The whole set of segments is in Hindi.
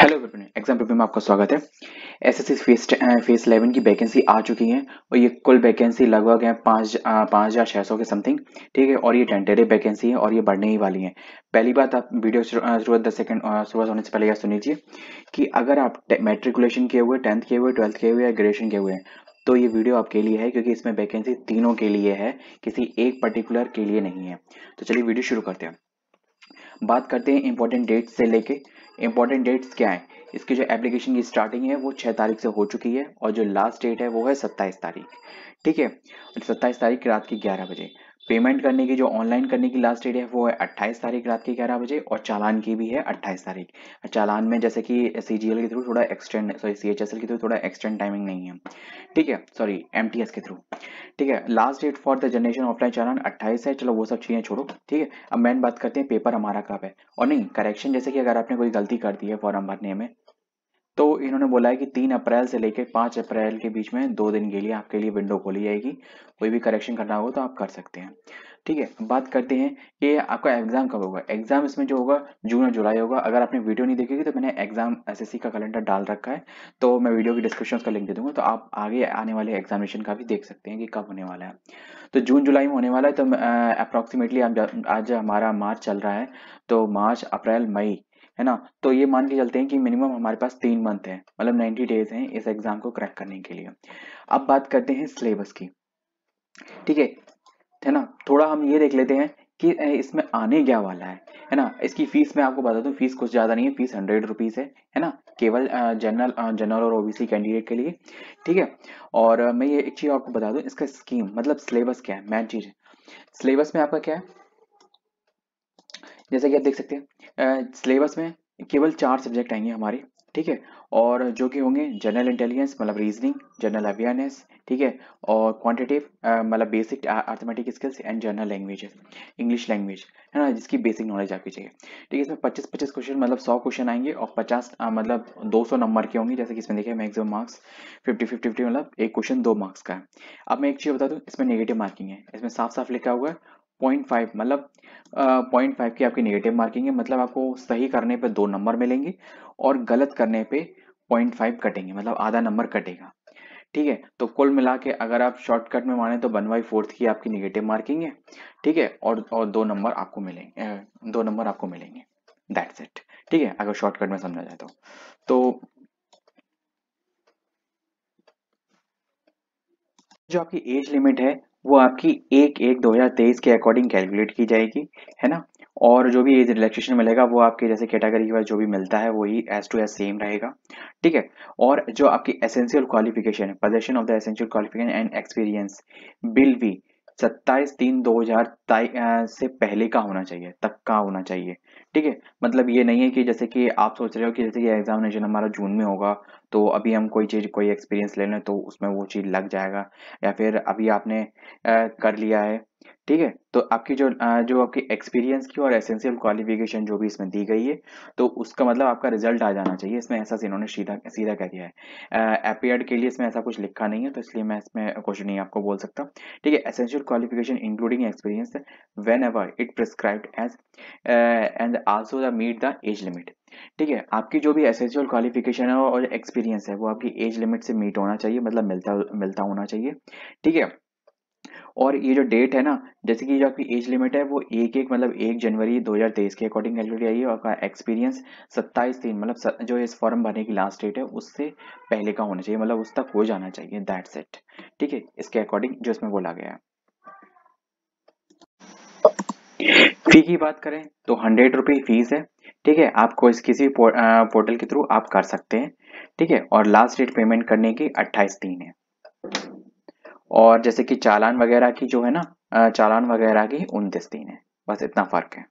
हेलो एवरीवन एग्जाम रिव्यू में आपका स्वागत है एसएससी फेस फेस इलेवन की वैकेंसी आ चुकी है और ये कुल वैकेंसी लगभग है पाँच पाँच हज़ार छः सौ के समथिंग ठीक है और ये टेंटेटिव वैकेंसी है और ये बढ़ने ही वाली है पहली बात आप वीडियो शुरुआत दस सेकंड शुरुआत होने से पहले यह सुन लीजिए कि अगर आप मेट्रिकुलेशन किए हुए टेंथ किए हुए ट्वेल्थ किए हुए या ग्रेजुएशन किए हुए हैं तो ये वीडियो आपके लिए है क्योंकि इसमें वैकेंसी तीनों के लिए है किसी एक पर्टिकुलर के लिए नहीं है तो चलिए वीडियो शुरू करते हैं बात करते हैं इंपॉर्टेंट डेट्स से लेके इंपॉर्टेंट डेट्स क्या है इसकी जो एप्लीकेशन की स्टार्टिंग है वो छः तारीख से हो चुकी है और जो लास्ट डेट है वो है सत्ताईस तारीख ठीक है तो सत्ताईस तारीख रात की ग्यारह बजे पेमेंट करने की जो ऑनलाइन करने की लास्ट डेट है वो है 28 तारीख रात के ग्यारह बजे और चालान की भी है 28 तारीख चालान में जैसे कि सी के थ्रू थोड़ा एक्सटेंड सॉरी सी एच के थ्रू थोड़ा एक्सटेंड टाइमिंग नहीं है ठीक है सॉरी एम के थ्रू ठीक है last date for the generation offline challan अट्ठाईस है चलो वो सब चीज़ें छोड़ो ठीक है अब मेन बात करते हैं पेपर हमारा कब है और नहीं करेक्शन जैसे कि अगर आपने कोई गलती कर दी है फॉर्म भरने में तो इन्होंने बोला है कि तीन अप्रैल से लेकर पाँच अप्रैल के बीच में दो दिन के लिए आपके लिए विंडो खोली जाएगी कोई भी करेक्शन करना हो तो आप कर सकते हैं ठीक है बात करते हैं कि आपका एग्जाम कब होगा एग्जाम इसमें जो होगा जून और जुलाई होगा अगर आपने वीडियो नहीं देखेगी तो मैंने एग्जाम एसएससी का कैलेंडर डाल रखा है तो मैं वीडियो की डिस्क्रिप्शन का लिंक दे दूंगा तो आप आगे आने वाले एग्जामिनेशन का भी देख सकते हैं कि कब होने वाला है तो जून जुलाई में होने वाला है तो अप्रोक्सीमेटली आज हमारा मार्च चल रहा है तो मार्च अप्रैल मई है ना तो ये मान के चलते हैं कि मिनिमम हमारे पास तीन मंथ है मतलब नाइन्टी डेज हैं इस एग्जाम को क्रैक करने के लिए अब बात करते हैं सिलेबस की ठीक है है ना थोड़ा हम ये देख लेते हैं कि इसमें आने क्या वाला है है ना इसकी फीस मैं आपको बता दूं फीस कुछ ज़्यादा नहीं है फीस हंड्रेड रुपीज़ है है ना केवल जनरल जनरल और ओबीसी कैंडिडेट के लिए ठीक है और मैं ये एक चीज़ आपको बता दूं इसका स्कीम मतलब सिलेबस क्या है मेन चीज़ है सिलेबस में आपका क्या है जैसे कि आप देख सकते हैं सिलेबस में केवल चार सब्जेक्ट आएंगे हमारे ठीक है और जो कि होंगे जनरल इंटेलिजेंस मतलब रीजनिंग जनरल अवेयरनेस ठीक है और क्वांटिटेटिव मतलब basic arithmetic skills and general language English language है ना जिसकी बेसिक नॉलेज आपकी चाहिए ठीक है इसमें 25 25 क्वेश्चन मतलब 100 क्वेश्चन आएंगे और 50 मतलब 200 नंबर के होंगे जैसे कि इसमें देखिए मैक्सिमम मार्क्स 50 50 50 मतलब एक क्वेश्चन दो मार्क्स का है अब मैं एक चीज़ बता दूँ इसमें नेगेटिव मार्किंग है इसमें साफ साफ लिखा हुआ है पॉइंट फाइव मतलब पॉइंट फाइव की आपकी नेगेटिव मार्किंग है मतलब आपको सही करने पे दो नंबर मिलेंगे और गलत करने पे पॉइंट फाइव कटेंगे मतलब आधा नंबर कटेगा ठीक है तो कुल मिला के अगर आप शॉर्टकट में माने तो वन बाई फोर्थ की आपकी निगेटिव मार्किंग है ठीक है और और दो नंबर आपको मिलेंगे दो नंबर आपको मिलेंगे दैट्स इट ठीक है अगर शॉर्टकट में समझा जाए तो तो जो आपकी एज लिमिट है वो आपकी एक एक दो हजार तेईस के अकॉर्डिंग कैलकुलेट की जाएगी है ना और जो भी एज रिलैक्सेशन मिलेगा वो आपके जैसे कैटेगरी के वाइज जो भी मिलता है वही एज टू एज सेम रहेगा ठीक है और जो आपकी essential qualification possession of the essential qualification and experience bill भी सत्ताईस तीन दो हजार से पहले का होना चाहिए तक का होना चाहिए ठीक है मतलब ये नहीं है कि जैसे कि आप सोच रहे हो कि जैसे कि एग्जामिनेशन हमारा जून में होगा तो अभी हम कोई चीज़ कोई एक्सपीरियंस ले लें तो उसमें वो चीज़ लग जाएगा या फिर अभी आपने आ, कर लिया है ठीक है तो आपकी जो जो आपकी एक्सपीरियंस की और एसेंशियल क्वालिफिकेशन जो भी इसमें दी गई है तो उसका मतलब आपका रिजल्ट आ जाना चाहिए इसमें ऐसा इन्होंने सीधा सीधा कह दिया है अपेयर्ड के लिए इसमें ऐसा कुछ लिखा नहीं है तो इसलिए मैं इसमें क्वेश्चन नहीं आपको बोल सकता ठीक है essential qualification including experience whenever it prescribe age and also the meet the age limit ठीक है आपकी जो भी एसेंशियल क्वालिफिकेशन है और एक्सपीरियंस है वो आपकी एज लिमिट से मीट होना चाहिए मतलब मिलता मिलता होना चाहिए ठीक है और ये जो डेट है ना जैसे कि जो आपकी एज लिमिट है वो एक एक मतलब एक जनवरी 2023 के अकॉर्डिंग कैलकुलेट आई है और आपका एक्सपीरियंस सत्ताईस दिन मतलब जो इस फॉर्म भरने की लास्ट डेट है उससे पहले का होना चाहिए मतलब उस तक हो जाना चाहिए दैट सेट ठीक है इसके अकॉर्डिंग जो इसमें बोला गया है फी की बात करें तो हंड्रेड रुपी फीस है ठीक है आपको इस किसी पोर्टल के थ्रू आप कर सकते हैं ठीक है और लास्ट डेट पेमेंट करने की अट्ठाईस दिन है और जैसे कि चालान वगैरह की जो है ना चालान वगैरह की उनतीस दिन है बस इतना फर्क है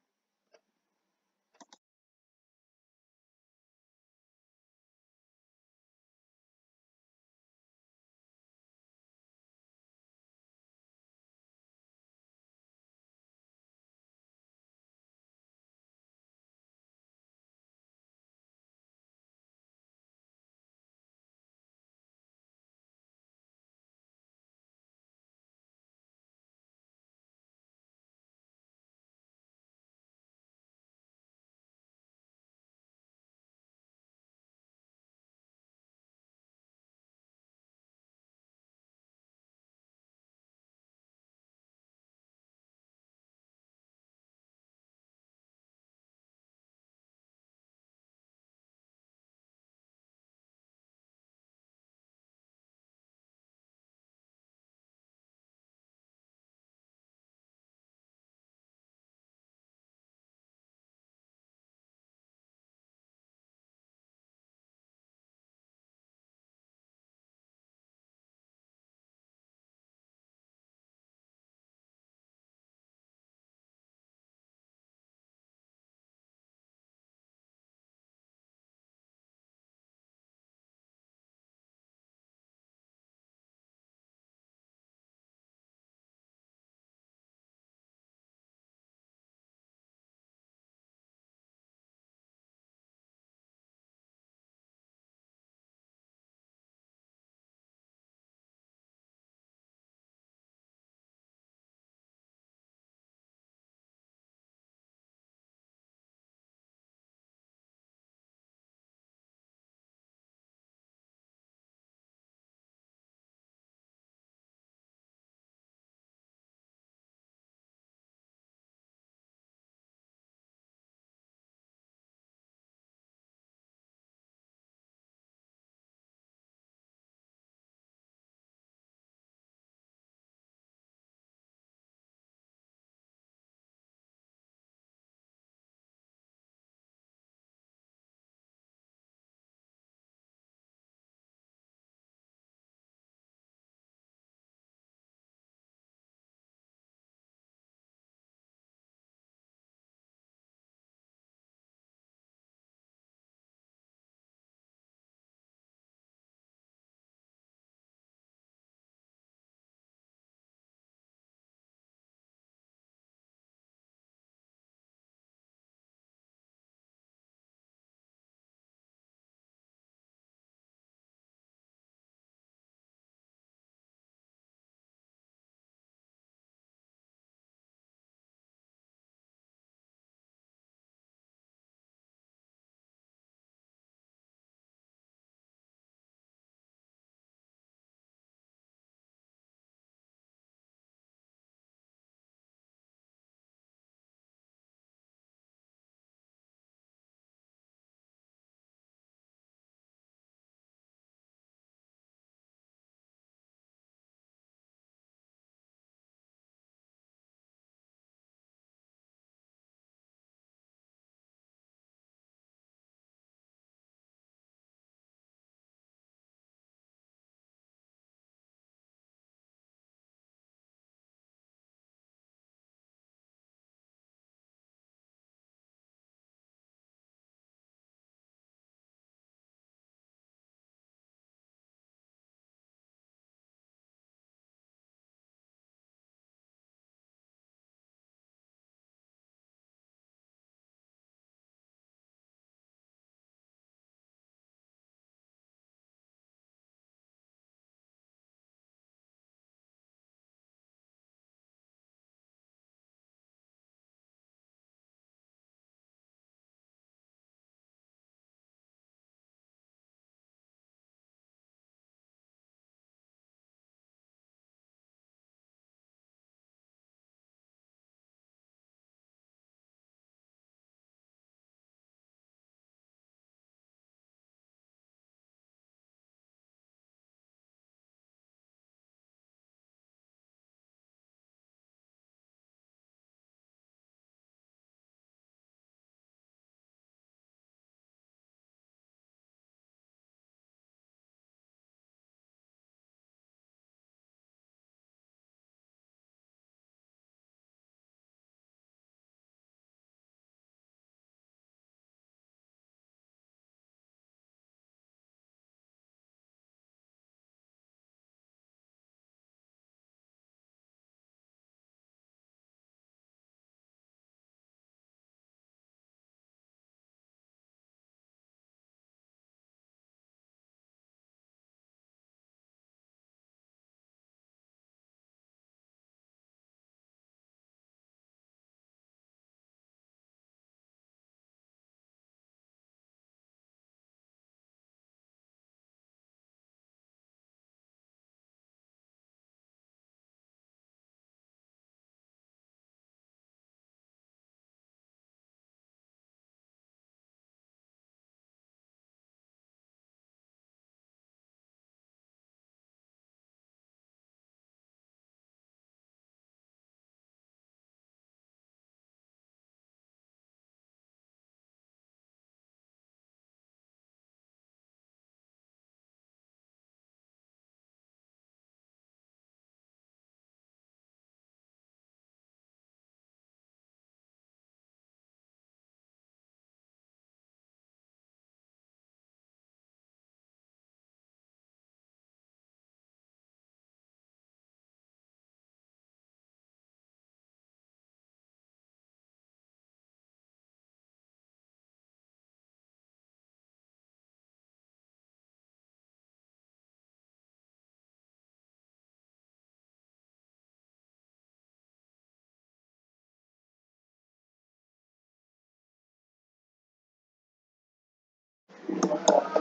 Gracias.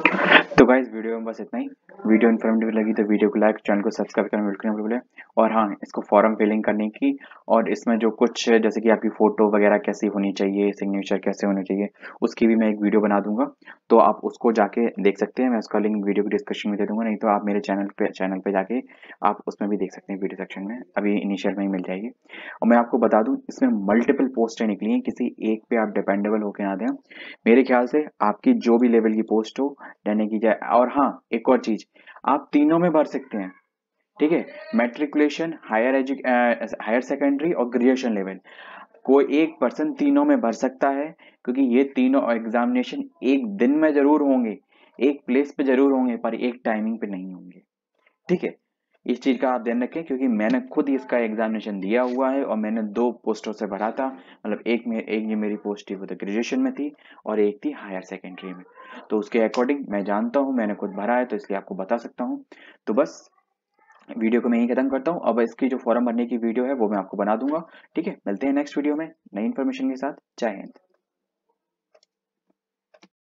तो इस वीडियो में बस इतना ही वीडियो इन्फॉर्मेटिव लगी तो वीडियो को लाइक चैनल को सब्सक्राइब करना बिल्कुल ना भूलें और हाँ इसको फॉर्म फिलिंग करने की और इसमें जो कुछ जैसे कि आपकी फ़ोटो वगैरह कैसी होनी चाहिए सिग्नेचर कैसे होने चाहिए उसकी भी मैं एक वीडियो बना दूंगा तो आप उसको जाके देख सकते हैं मैं उसका लिंक वीडियो को डिस्क्रिप्शन में दे दूंगा नहीं तो आप मेरे चैनल पर चैनल पर जाके आप उसमें भी देख सकते हैं वीडियो सेक्शन में अभी इनिशियल में ही मिल जाएगी और मैं आपको बता दूँ इसमें मल्टीपल पोस्टें निकली हैं किसी एक पे आप डिपेंडेबल होकर ना दें मेरे ख्याल से आपकी जो भी लेवल की पोस्ट हो यानी कि है और हाँ एक और चीज आप तीनों में भर सकते हैं ठीक है मेट्रिकुलेशन हायर एजुके हायर सेकेंडरी और ग्रेजुएशन लेवल कोई एक पर्सन तीनों में भर सकता है क्योंकि ये तीनों एग्जामिनेशन एक दिन में जरूर होंगे एक प्लेस पे जरूर होंगे पर एक टाइमिंग पे नहीं होंगे ठीक है इस चीज़ का आप ध्यान रखें क्योंकि मैंने खुद इसका एग्जामिनेशन दिया हुआ है और मैंने दो पोस्टों से भरा था मतलब एक में एक जो मेरी पोस्ट थी वो तो ग्रेजुएशन में थी और एक थी हायर सेकेंडरी में तो उसके अकॉर्डिंग मैं जानता हूँ मैंने खुद भरा है तो इसलिए आपको बता सकता हूँ तो बस वीडियो को मैं यही खत्म करता हूँ अब इसकी जो फॉर्म भरने की वीडियो है वो मैं आपको बना दूंगा ठीक है मिलते हैं नेक्स्ट वीडियो में नई इन्फॉर्मेशन के साथ जय हिंद